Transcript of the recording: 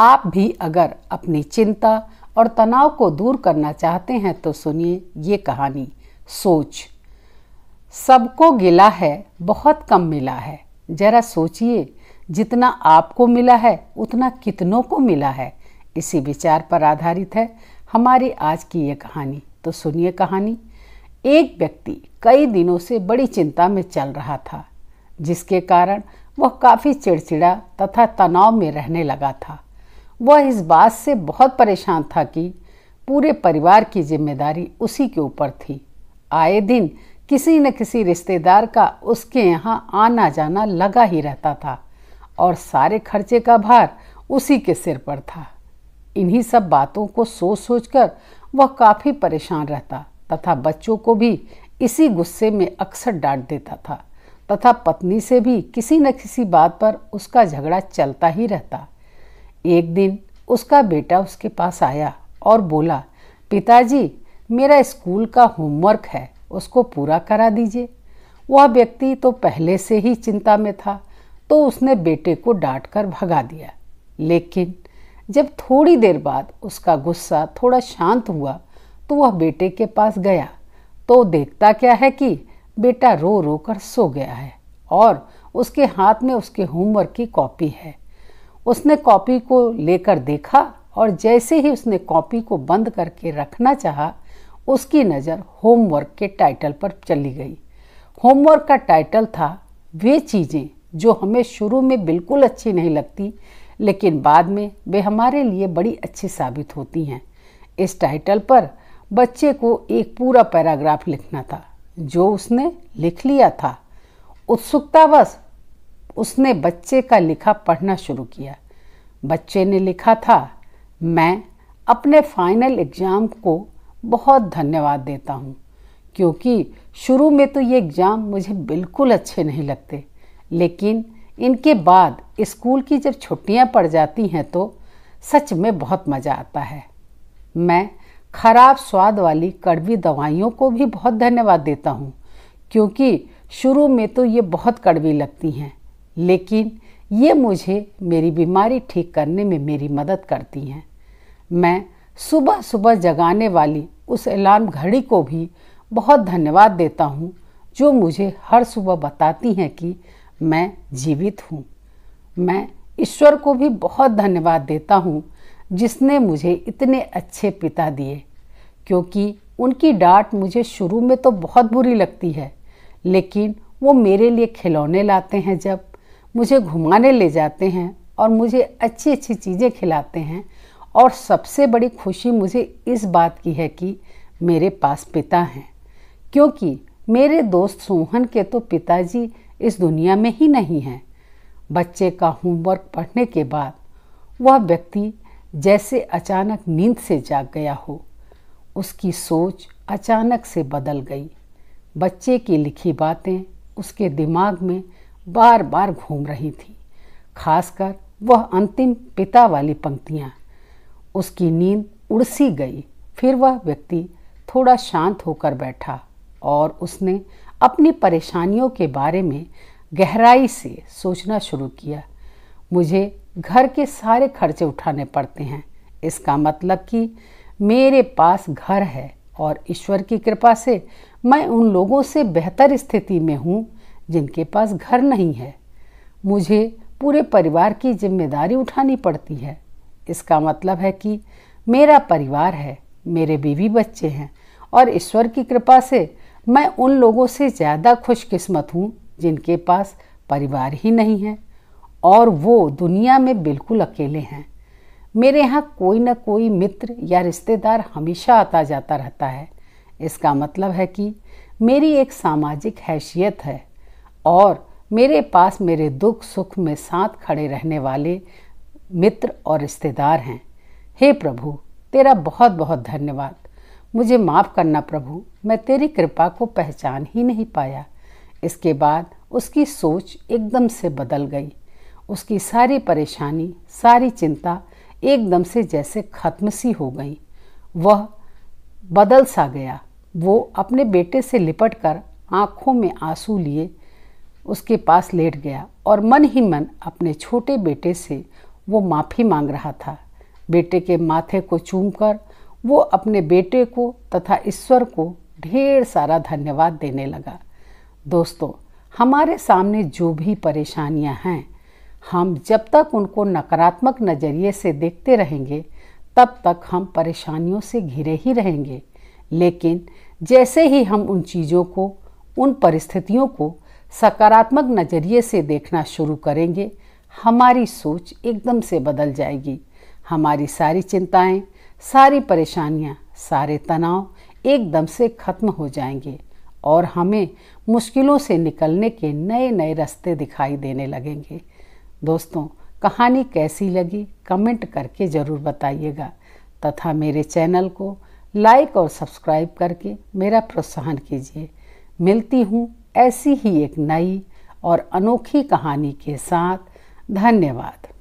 आप भी अगर अपनी चिंता और तनाव को दूर करना चाहते हैं तो सुनिए ये कहानी सोच सबको गिला है बहुत कम मिला है जरा सोचिए जितना आपको मिला है उतना कितनों को मिला है इसी विचार पर आधारित है हमारी आज की ये कहानी तो सुनिए कहानी एक व्यक्ति कई दिनों से बड़ी चिंता में चल रहा था जिसके कारण वह काफ़ी चिड़चिड़ा तथा तनाव में रहने लगा था वह इस बात से बहुत परेशान था कि पूरे परिवार की जिम्मेदारी उसी के ऊपर थी आए दिन किसी न किसी रिश्तेदार का उसके यहाँ आना जाना लगा ही रहता था और सारे खर्चे का भार उसी के सिर पर था इन्हीं सब बातों को सोच सोच कर वह काफ़ी परेशान रहता तथा बच्चों को भी इसी गुस्से में अक्सर डांट देता था तथा पत्नी से भी किसी न किसी बात पर उसका झगड़ा चलता ही रहता एक दिन उसका बेटा उसके पास आया और बोला पिताजी मेरा स्कूल का होमवर्क है उसको पूरा करा दीजिए वह व्यक्ति तो पहले से ही चिंता में था तो उसने बेटे को डांट कर भगा दिया लेकिन जब थोड़ी देर बाद उसका गुस्सा थोड़ा शांत हुआ तो वह बेटे के पास गया तो देखता क्या है कि बेटा रो रो कर सो गया है और उसके हाथ में उसके होमवर्क की कॉपी है उसने कॉपी को लेकर देखा और जैसे ही उसने कॉपी को बंद करके रखना चाहा, उसकी नज़र होमवर्क के टाइटल पर चली गई होमवर्क का टाइटल था वे चीज़ें जो हमें शुरू में बिल्कुल अच्छी नहीं लगती लेकिन बाद में वे हमारे लिए बड़ी अच्छी साबित होती हैं इस टाइटल पर बच्चे को एक पूरा पैराग्राफ लिखना था जो उसने लिख लिया था उत्सुकतावश उसने बच्चे का लिखा पढ़ना शुरू किया बच्चे ने लिखा था मैं अपने फाइनल एग्ज़ाम को बहुत धन्यवाद देता हूँ क्योंकि शुरू में तो ये एग्ज़ाम मुझे बिल्कुल अच्छे नहीं लगते लेकिन इनके बाद स्कूल की जब छुट्टियाँ पड़ जाती हैं तो सच में बहुत मज़ा आता है मैं खराब स्वाद वाली कड़वी दवाइयों को भी बहुत धन्यवाद देता हूँ क्योंकि शुरू में तो ये बहुत कड़वी लगती हैं लेकिन ये मुझे मेरी बीमारी ठीक करने में मेरी मदद करती हैं मैं सुबह सुबह जगाने वाली उस अलार्म घड़ी को भी बहुत धन्यवाद देता हूँ जो मुझे हर सुबह बताती हैं कि मैं जीवित हूँ मैं ईश्वर को भी बहुत धन्यवाद देता हूँ जिसने मुझे इतने अच्छे पिता दिए क्योंकि उनकी डांट मुझे शुरू में तो बहुत बुरी लगती है लेकिन वो मेरे लिए खिलौने लाते हैं जब मुझे घुमाने ले जाते हैं और मुझे अच्छी अच्छी चीज़ें खिलाते हैं और सबसे बड़ी खुशी मुझे इस बात की है कि मेरे पास पिता हैं क्योंकि मेरे दोस्त सोहन के तो पिताजी इस दुनिया में ही नहीं हैं बच्चे का होमवर्क पढ़ने के बाद वह व्यक्ति जैसे अचानक नींद से जाग गया हो उसकी सोच अचानक से बदल गई बच्चे की लिखी बातें उसके दिमाग में बार बार घूम रही थी खासकर वह अंतिम पिता वाली पंक्तियाँ उसकी नींद उड़सी गई फिर वह व्यक्ति थोड़ा शांत होकर बैठा और उसने अपनी परेशानियों के बारे में गहराई से सोचना शुरू किया मुझे घर के सारे खर्चे उठाने पड़ते हैं इसका मतलब कि मेरे पास घर है और ईश्वर की कृपा से मैं उन लोगों से बेहतर स्थिति में हूँ जिनके पास घर नहीं है मुझे पूरे परिवार की जिम्मेदारी उठानी पड़ती है इसका मतलब है कि मेरा परिवार है मेरे बीवी बच्चे हैं और ईश्वर की कृपा से मैं उन लोगों से ज़्यादा खुशकिस्मत हूँ जिनके पास परिवार ही नहीं है और वो दुनिया में बिल्कुल अकेले हैं मेरे यहाँ कोई ना कोई मित्र या रिश्तेदार हमेशा आता जाता रहता है इसका मतलब है कि मेरी एक सामाजिक हैसियत है और मेरे पास मेरे दुख सुख में साथ खड़े रहने वाले मित्र और रिश्तेदार हैं हे प्रभु तेरा बहुत बहुत धन्यवाद मुझे माफ़ करना प्रभु मैं तेरी कृपा को पहचान ही नहीं पाया इसके बाद उसकी सोच एकदम से बदल गई उसकी सारी परेशानी सारी चिंता एकदम से जैसे ख़त्म सी हो गई वह बदल सा गया वो अपने बेटे से लिपट कर आँखों में आंसू लिए उसके पास लेट गया और मन ही मन अपने छोटे बेटे से वो माफ़ी मांग रहा था बेटे के माथे को चूमकर वो अपने बेटे को तथा ईश्वर को ढेर सारा धन्यवाद देने लगा दोस्तों हमारे सामने जो भी परेशानियां हैं हम जब तक उनको नकारात्मक नज़रिए से देखते रहेंगे तब तक हम परेशानियों से घिरे ही रहेंगे लेकिन जैसे ही हम उन चीज़ों को उन परिस्थितियों को सकारात्मक नज़रिए से देखना शुरू करेंगे हमारी सोच एकदम से बदल जाएगी हमारी सारी चिंताएं, सारी परेशानियां, सारे तनाव एकदम से खत्म हो जाएंगे और हमें मुश्किलों से निकलने के नए नए रास्ते दिखाई देने लगेंगे दोस्तों कहानी कैसी लगी कमेंट करके ज़रूर बताइएगा तथा मेरे चैनल को लाइक और सब्सक्राइब करके मेरा प्रोत्साहन कीजिए मिलती हूँ ऐसी ही एक नई और अनोखी कहानी के साथ धन्यवाद